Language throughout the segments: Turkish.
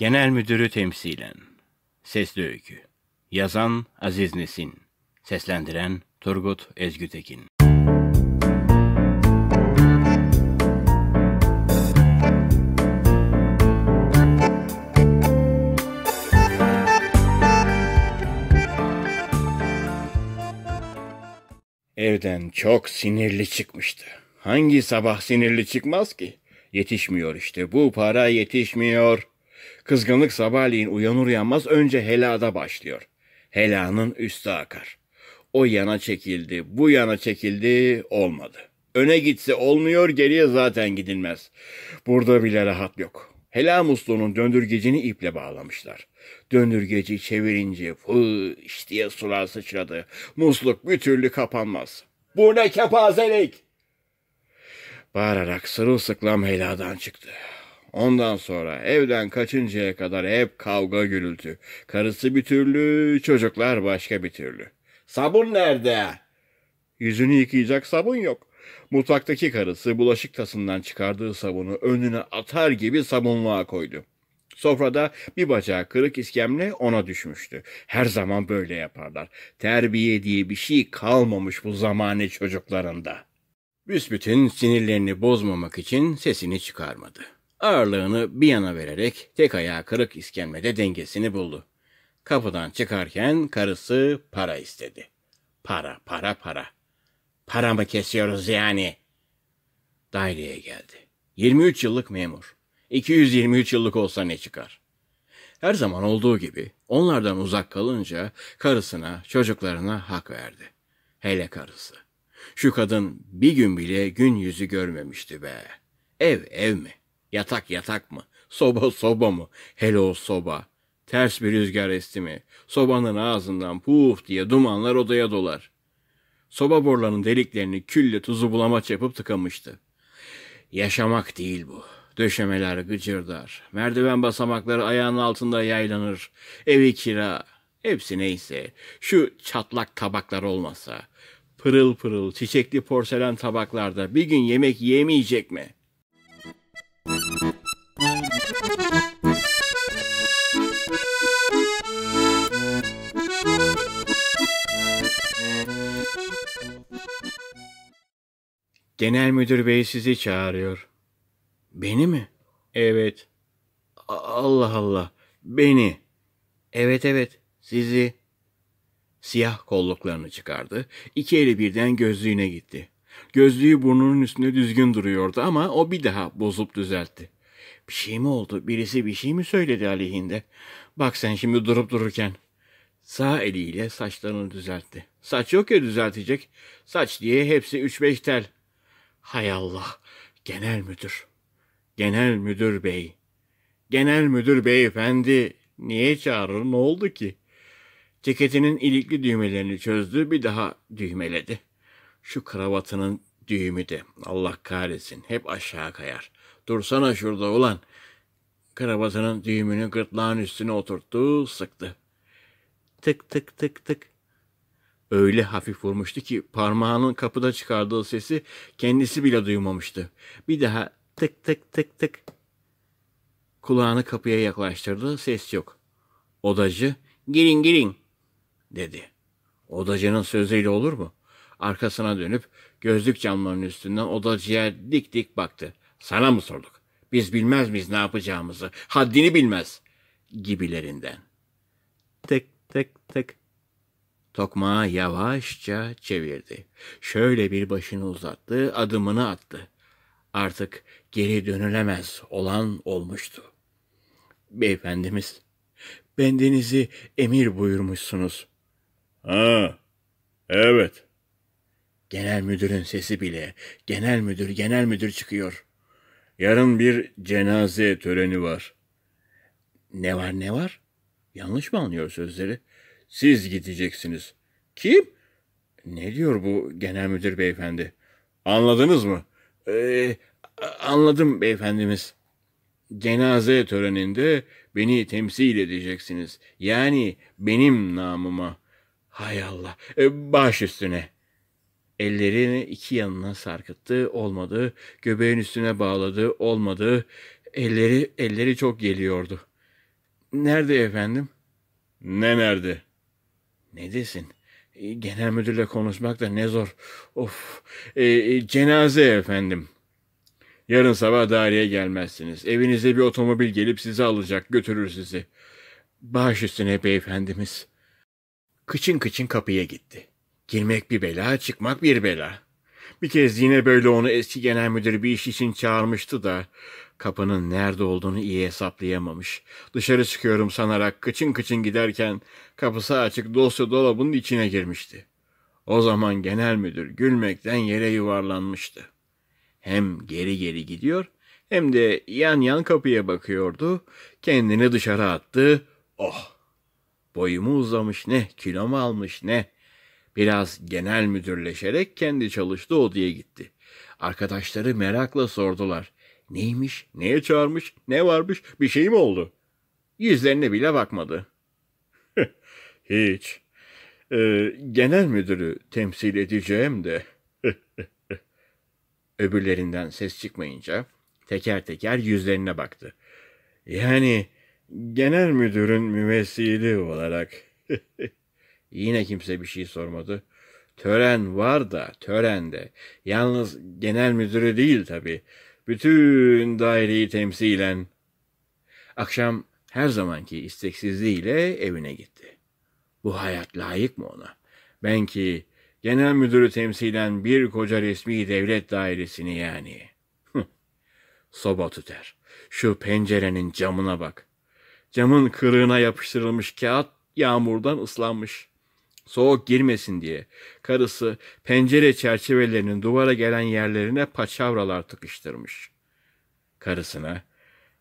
Genel Müdürü temsilen. Sesli Öykü. Yazan Aziz Nesin. Seslendiren Turgut Ezgütekin. Evden çok sinirli çıkmıştı. Hangi sabah sinirli çıkmaz ki? Yetişmiyor işte bu para yetişmiyor. Kızgınlık sabahleyin uyanır uyanmaz önce helada başlıyor. Helanın üstü akar. O yana çekildi, bu yana çekildi, olmadı. Öne gitse olmuyor, geriye zaten gidilmez. Burada bile rahat yok. Hela musluğunun döndürgecini iple bağlamışlar. Döndürgeci çevirince fış diye sular sıçradı. Musluk bir türlü kapanmaz. Bu ne kepazelik! Bağırarak sırılsıklam heladan çıktı. Ondan sonra evden kaçıncaya kadar hep kavga gürültü. Karısı bir türlü, çocuklar başka bir türlü. Sabun nerede? Yüzünü yıkayacak sabun yok. Mutfaktaki karısı bulaşık tasından çıkardığı sabunu önüne atar gibi sabunluğa koydu. Sofrada bir bacağı kırık iskemle ona düşmüştü. Her zaman böyle yaparlar. Terbiye diye bir şey kalmamış bu zamane çocuklarında. Büsbütün sinirlerini bozmamak için sesini çıkarmadı. Ağırlığını bir yana vererek tek ayağı kırık iskemlede dengesini buldu. Kapıdan çıkarken karısı para istedi. Para, para, para. Para mı kesiyoruz yani? Daireye geldi. 23 yıllık memur. 223 yıllık olsa ne çıkar? Her zaman olduğu gibi onlardan uzak kalınca karısına, çocuklarına hak verdi. Hele karısı. Şu kadın bir gün bile gün yüzü görmemişti be. Ev ev mi? Yatak yatak mı? Soba soba mı? Hele o soba. Ters bir rüzgar esti mi? Sobanın ağzından puf diye dumanlar odaya dolar. Soba borularının deliklerini külle tuzu bulamaç yapıp tıkamıştı. Yaşamak değil bu. Döşemeler gıcırdar. Merdiven basamakları ayağın altında yaylanır. Evi kira. Hepsi neyse. Şu çatlak tabaklar olmasa. Pırıl pırıl çiçekli porselen tabaklarda bir gün yemek yemeyecek mi?'' Genel müdür bey sizi çağırıyor. Beni mi? Evet. Allah Allah. Beni. Evet evet. Sizi. Siyah kolluklarını çıkardı. İki eli birden gözlüğüne gitti. Gözlüğü burnunun üstünde düzgün duruyordu ama o bir daha bozup düzeltti. Bir şey mi oldu? Birisi bir şey mi söyledi aleyhinde? Bak sen şimdi durup dururken. Sağ eliyle saçlarını düzeltti. Saç yok ya düzeltecek. Saç diye hepsi üç beş tel. Hay Allah. Genel müdür. Genel müdür bey. Genel müdür beyefendi. Niye çağırır? Ne oldu ki? Ceketinin ilikli düğmelerini çözdü, bir daha düğmeledi. Şu kravatının düğümü de Allah kahretsin hep aşağı kayar. Dursana şurada ulan. Kravatının düğümünü gırtlağın üstüne oturttu, sıktı. Tık tık tık tık. Öyle hafif vurmuştu ki parmağının kapıda çıkardığı sesi kendisi bile duymamıştı. Bir daha tık tık tık tık. Kulağını kapıya yaklaştırdı, ses yok. Odacı, girin girin dedi. Odacının sözüyle olur mu? Arkasına dönüp gözlük camlarının üstünden odacıya dik dik baktı. Sana mı sorduk? Biz bilmez miyiz ne yapacağımızı? Haddini bilmez. Gibilerinden. Tek tek tek. Tokmağı yavaşça çevirdi. Şöyle bir başını uzattı, adımını attı. Artık geri dönülemez olan olmuştu. Beyefendimiz, bendenizi emir buyurmuşsunuz. Ha, evet.'' Genel müdürün sesi bile. Genel müdür, genel müdür çıkıyor. Yarın bir cenaze töreni var. Ne var ne var? Yanlış mı anlıyor sözleri? Siz gideceksiniz. Kim? Ne diyor bu genel müdür beyefendi? Anladınız mı? Ee, anladım beyefendimiz. Cenaze töreninde beni temsil edeceksiniz. Yani benim namıma. Hay Allah. Ee, baş üstüne.'' Ellerini iki yanına sarkıttı, olmadı. Göbeğin üstüne bağladı, olmadı. Elleri, elleri çok geliyordu. Nerede efendim? Ne nerede? Ne desin? E, genel müdürle konuşmak da ne zor. Of, e, e cenaze efendim. Yarın sabah daireye gelmezsiniz. Evinize bir otomobil gelip sizi alacak, götürür sizi. Baş üstüne beyefendimiz. Kıçın kıçın kapıya gitti. Girmek bir bela, çıkmak bir bela. Bir kez yine böyle onu eski genel müdür bir iş için çağırmıştı da kapının nerede olduğunu iyi hesaplayamamış. Dışarı çıkıyorum sanarak kıçın kıçın giderken kapısı açık dosya dolabının içine girmişti. O zaman genel müdür gülmekten yere yuvarlanmıştı. Hem geri geri gidiyor hem de yan yan kapıya bakıyordu. Kendini dışarı attı. Oh! Boyumu uzamış ne, kilo mu almış ne.'' Biraz genel müdürleşerek kendi çalıştığı odaya gitti. Arkadaşları merakla sordular. Neymiş, neye çağırmış, ne varmış, bir şey mi oldu? Yüzlerine bile bakmadı. Hiç. Ee, genel müdürü temsil edeceğim de. Öbürlerinden ses çıkmayınca teker teker yüzlerine baktı. Yani genel müdürün müvessili olarak Yine kimse bir şey sormadı. Tören var da törende. Yalnız genel müdürü değil tabi. Bütün daireyi temsilen. Akşam her zamanki isteksizliğiyle evine gitti. Bu hayat layık mı ona? Ben ki genel müdürü temsilen bir koca resmi devlet dairesini yani. Soba tüter. Şu pencerenin camına bak. Camın kırığına yapıştırılmış kağıt yağmurdan ıslanmış soğuk girmesin diye. Karısı pencere çerçevelerinin duvara gelen yerlerine paçavralar tıkıştırmış. Karısına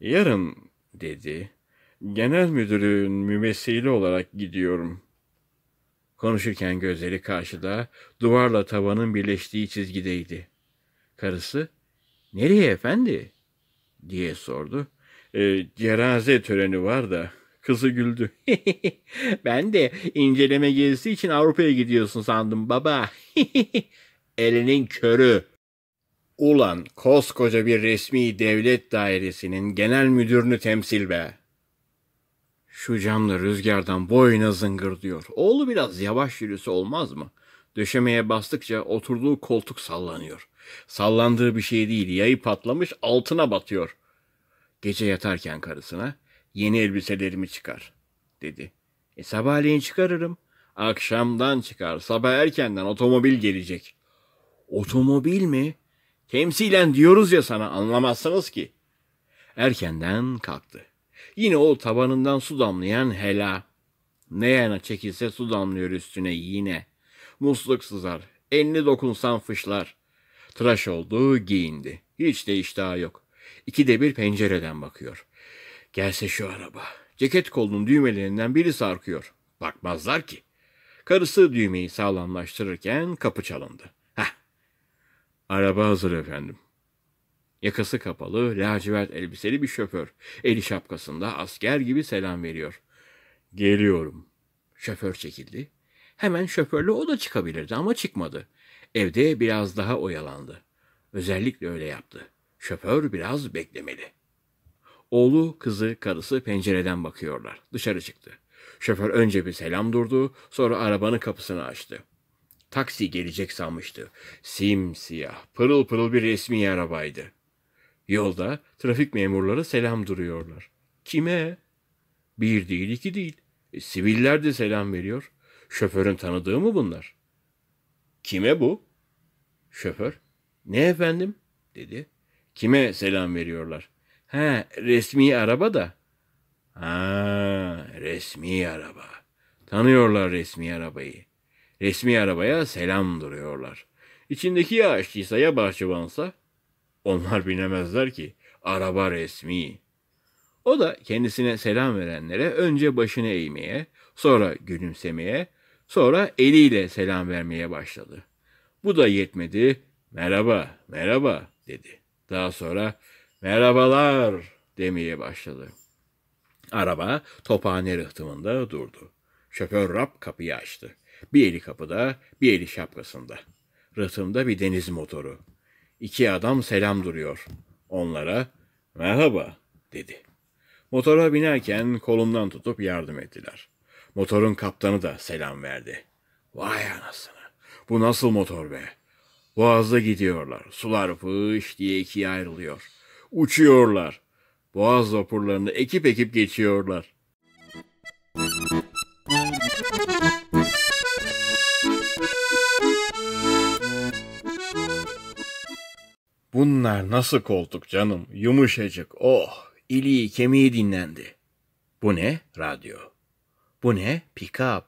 yarın dedi. Genel müdürün mümessili olarak gidiyorum. Konuşurken gözleri karşıda duvarla tavanın birleştiği çizgideydi. Karısı nereye efendi diye sordu. E, cenaze töreni var da Kızı güldü. ben de inceleme gezisi için Avrupa'ya gidiyorsun sandım baba. Elinin körü. Ulan koskoca bir resmi devlet dairesinin genel müdürünü temsil be. Şu camla rüzgardan boyuna zıngır diyor. Oğlu biraz yavaş yürüsü olmaz mı? Döşemeye bastıkça oturduğu koltuk sallanıyor. Sallandığı bir şey değil, yayı patlamış altına batıyor. Gece yatarken karısına yeni elbiselerimi çıkar, dedi. E sabahleyin çıkarırım. Akşamdan çıkar, sabah erkenden otomobil gelecek. Otomobil mi? Temsilen diyoruz ya sana anlamazsınız ki. Erkenden kalktı. Yine o tabanından su damlayan hela. Ne yana çekilse su damlıyor üstüne yine. Musluk sızar, elini dokunsan fışlar. Tıraş oldu, giyindi. Hiç de iştahı yok. de bir pencereden bakıyor. Gelse şu araba. Ceket kolunun düğmelerinden biri sarkıyor. Bakmazlar ki. Karısı düğmeyi sağlamlaştırırken kapı çalındı. Heh. Araba hazır efendim. Yakası kapalı, lacivert elbiseli bir şoför. Eli şapkasında asker gibi selam veriyor. Geliyorum. Şoför çekildi. Hemen şoförle o da çıkabilirdi ama çıkmadı. Evde biraz daha oyalandı. Özellikle öyle yaptı. Şoför biraz beklemeli.'' Oğlu, kızı, karısı pencereden bakıyorlar. Dışarı çıktı. Şoför önce bir selam durdu, sonra arabanın kapısını açtı. Taksi gelecek sanmıştı. Simsiyah, pırıl pırıl bir resmi arabaydı. Yolda trafik memurları selam duruyorlar. Kime? Bir değil, iki değil. E, siviller de selam veriyor. Şoförün tanıdığı mı bunlar? Kime bu? Şoför. Ne efendim? dedi. Kime selam veriyorlar? He resmi araba da. Ha resmi araba. Tanıyorlar resmi arabayı. Resmi arabaya selam duruyorlar. İçindeki ya aşçıysa ya bahçıvansa onlar binemezler ki araba resmi. O da kendisine selam verenlere önce başını eğmeye, sonra gülümsemeye, sonra eliyle selam vermeye başladı. Bu da yetmedi. Merhaba, merhaba dedi. Daha sonra merhabalar demeye başladı. Araba tophane rıhtımında durdu. Şoför Rab kapıyı açtı. Bir eli kapıda, bir eli şapkasında. Rıhtımda bir deniz motoru. İki adam selam duruyor. Onlara merhaba dedi. Motora binerken kolumdan tutup yardım ettiler. Motorun kaptanı da selam verdi. Vay anasını. Bu nasıl motor be? Boğazda gidiyorlar. Sular fış diye ikiye ayrılıyor uçuyorlar. Boğaz vapurlarını ekip ekip geçiyorlar. Bunlar nasıl koltuk canım? Yumuşacık. Oh, iliği kemiği dinlendi. Bu ne? Radyo. Bu ne? Pickup.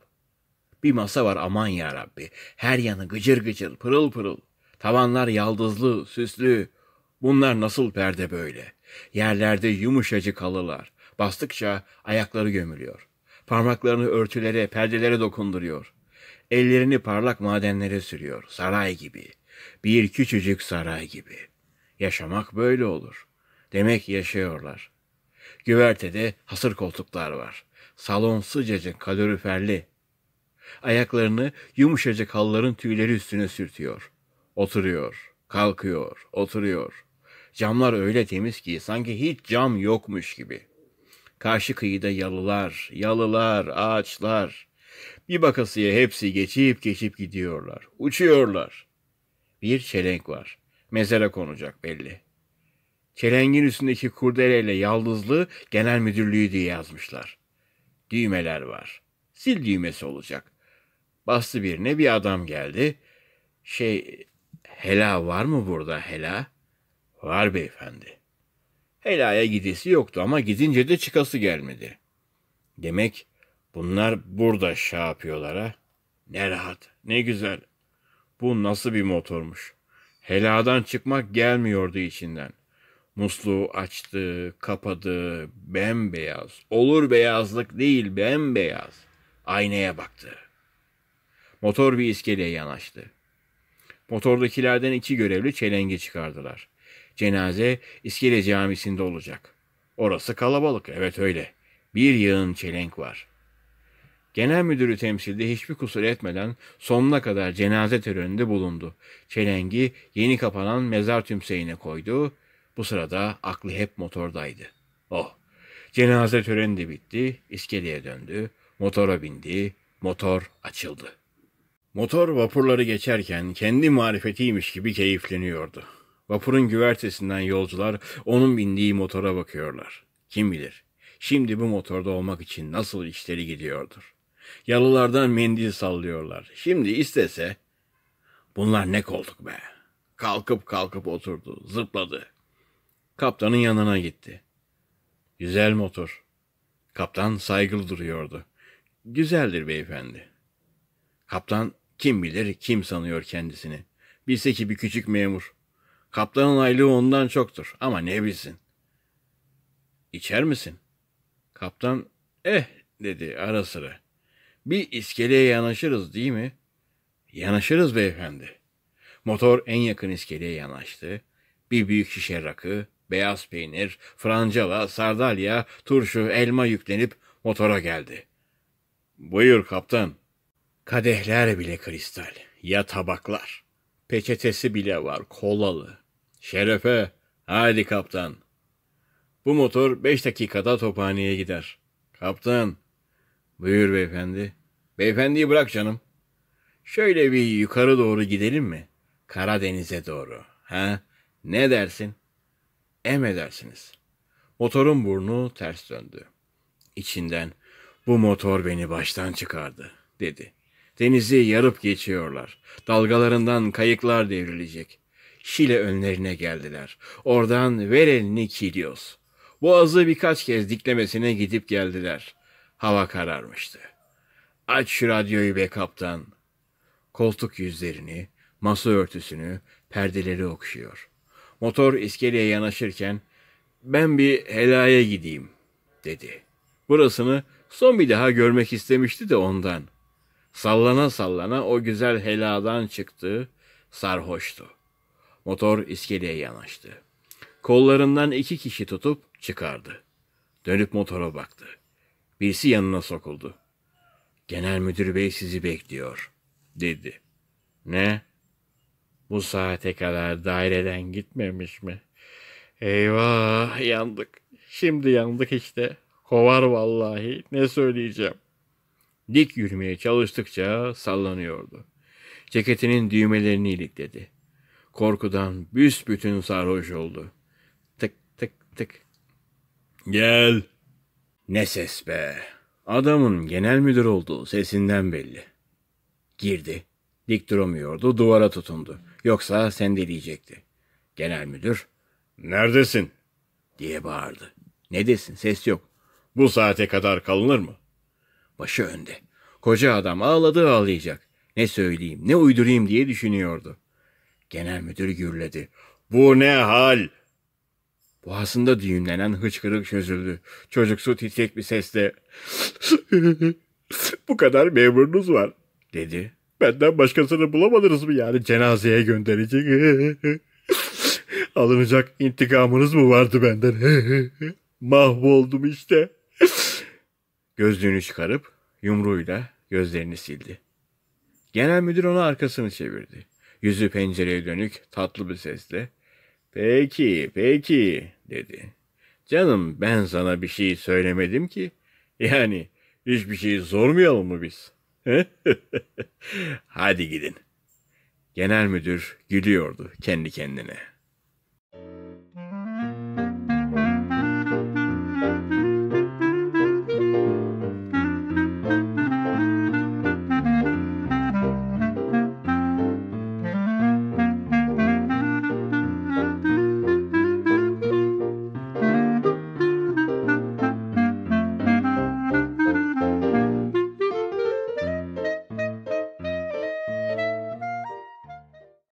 Bir masa var aman ya Rabbi. Her yanı gıcır gıcır, pırıl pırıl. Tavanlar yaldızlı, süslü. Bunlar nasıl perde böyle? Yerlerde yumuşacık halılar. Bastıkça ayakları gömülüyor. Parmaklarını örtülere, perdelere dokunduruyor. Ellerini parlak madenlere sürüyor. Saray gibi. Bir küçücük saray gibi. Yaşamak böyle olur. Demek yaşıyorlar. Güvertede hasır koltuklar var. Salon sıcacık, kaloriferli. Ayaklarını yumuşacık halıların tüyleri üstüne sürtüyor. Oturuyor, kalkıyor, oturuyor. Camlar öyle temiz ki sanki hiç cam yokmuş gibi. Karşı kıyıda yalılar, yalılar, ağaçlar. Bir bakasıya hepsi geçip geçip gidiyorlar. Uçuyorlar. Bir çelenk var. Mezara konacak belli. Çelengin üstündeki kurdeleyle yaldızlı genel müdürlüğü diye yazmışlar. Düğmeler var. Sil düğmesi olacak. Bastı birine bir adam geldi. Şey, hela var mı burada hela? Var beyefendi. Helaya gidesi yoktu ama gidince de çıkası gelmedi. Demek bunlar burada şey yapıyorlar ha. Ne rahat, ne güzel. Bu nasıl bir motormuş. Heladan çıkmak gelmiyordu içinden. Musluğu açtı, kapadı, bembeyaz. Olur beyazlık değil, bembeyaz. Aynaya baktı. Motor bir iskeleye yanaştı. Motordakilerden iki görevli çelenge çıkardılar. Cenaze İskele Camisi'nde olacak. Orası kalabalık, evet öyle. Bir yığın çelenk var. Genel müdürü temsilde hiçbir kusur etmeden sonuna kadar cenaze töreninde bulundu. Çelengi yeni kapanan mezar tümseyine koydu. Bu sırada aklı hep motordaydı. Oh! Cenaze töreni de bitti, iskeleye döndü, motora bindi, motor açıldı. Motor vapurları geçerken kendi marifetiymiş gibi keyifleniyordu. Vapurun güvertesinden yolcular onun bindiği motora bakıyorlar. Kim bilir, şimdi bu motorda olmak için nasıl işleri gidiyordur. Yalılardan mendil sallıyorlar. Şimdi istese... Bunlar ne koltuk be. Kalkıp kalkıp oturdu, zıpladı. Kaptanın yanına gitti. Güzel motor. Kaptan saygılı duruyordu. Güzeldir beyefendi. Kaptan kim bilir kim sanıyor kendisini. Bilse ki bir küçük memur. Kaptanın aylığı ondan çoktur ama ne bilsin. İçer misin? Kaptan eh dedi ara sıra. Bir iskeleye yanaşırız değil mi? Yanaşırız beyefendi. Motor en yakın iskeleye yanaştı. Bir büyük şişe rakı, beyaz peynir, francala, sardalya, turşu, elma yüklenip motora geldi. Buyur kaptan. Kadehler bile kristal, ya tabaklar. Peçetesi bile var, kolalı, Şerefe, hadi kaptan. Bu motor beş dakikada tophaneye gider. Kaptan. Buyur beyefendi. Beyefendiyi bırak canım. Şöyle bir yukarı doğru gidelim mi? Karadeniz'e doğru. Ha? Ne dersin? Emredersiniz. Motorun burnu ters döndü. İçinden bu motor beni baştan çıkardı dedi. Denizi yarıp geçiyorlar. Dalgalarından kayıklar devrilecek. Şile önlerine geldiler. Oradan Verenli Kilios. Boğazı birkaç kez diklemesine gidip geldiler. Hava kararmıştı. Aç şu radyoyu be kaptan. Koltuk yüzlerini, masa örtüsünü, perdeleri okşuyor. Motor iskeleye yanaşırken ben bir helaya gideyim dedi. Burasını son bir daha görmek istemişti de ondan. Sallana sallana o güzel heladan çıktı, sarhoştu. Motor iskeleye yanaştı. Kollarından iki kişi tutup çıkardı. Dönüp motora baktı. Birisi yanına sokuldu. Genel müdür bey sizi bekliyor, dedi. Ne? Bu saate kadar daireden gitmemiş mi? Eyvah yandık. Şimdi yandık işte. Kovar vallahi. Ne söyleyeceğim? Dik yürümeye çalıştıkça sallanıyordu. Ceketinin düğmelerini ilikledi. Korkudan büsbütün sarhoş oldu. Tık tık tık. Gel. Ne ses be. Adamın genel müdür olduğu sesinden belli. Girdi. Dik duramıyordu, duvara tutundu. Yoksa sen sendeleyecekti. Genel müdür, neredesin? diye bağırdı. Ne desin, ses yok. Bu saate kadar kalınır mı? Başı önde. Koca adam ağladı ağlayacak. Ne söyleyeyim, ne uydurayım diye düşünüyordu. Genel müdür gürledi. Bu ne hal? Boğazında düğümlenen hıçkırık çözüldü. Çocuksu titrek bir sesle bu kadar memurunuz var dedi. Benden başkasını bulamadınız mı yani cenazeye gönderecek? Alınacak intikamınız mı vardı benden? Mahvoldum işte. Gözlüğünü çıkarıp yumruğuyla gözlerini sildi. Genel müdür ona arkasını çevirdi. Yüzü pencereye dönük tatlı bir sesle. Peki, peki dedi. Canım ben sana bir şey söylemedim ki. Yani hiçbir şey sormayalım mı biz? Hadi gidin. Genel müdür gülüyordu kendi kendine.